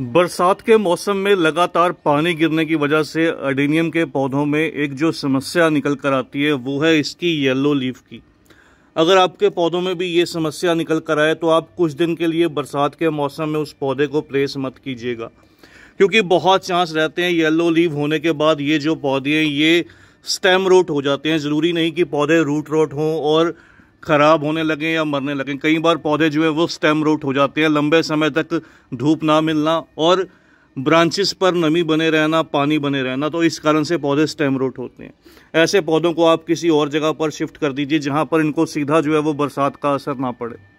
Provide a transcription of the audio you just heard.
बरसात के मौसम में लगातार पानी गिरने की वजह से अडीनियम के पौधों में एक जो समस्या निकल कर आती है वो है इसकी येलो लीफ की अगर आपके पौधों में भी ये समस्या निकल कर आए तो आप कुछ दिन के लिए बरसात के मौसम में उस पौधे को प्लेस मत कीजिएगा क्योंकि बहुत चांस रहते हैं येलो लीव होने के बाद ये जो पौधे हैं ये स्टेम रोट हो जाते हैं ज़रूरी नहीं कि पौधे रूट रोट हों और ख़राब होने लगें या मरने लगें कई बार पौधे जो है वो स्टेम रूट हो जाते हैं लंबे समय तक धूप ना मिलना और ब्रांचेस पर नमी बने रहना पानी बने रहना तो इस कारण से पौधे स्टेम रूट होते हैं ऐसे पौधों को आप किसी और जगह पर शिफ्ट कर दीजिए जहाँ पर इनको सीधा जो है वो बरसात का असर ना पड़े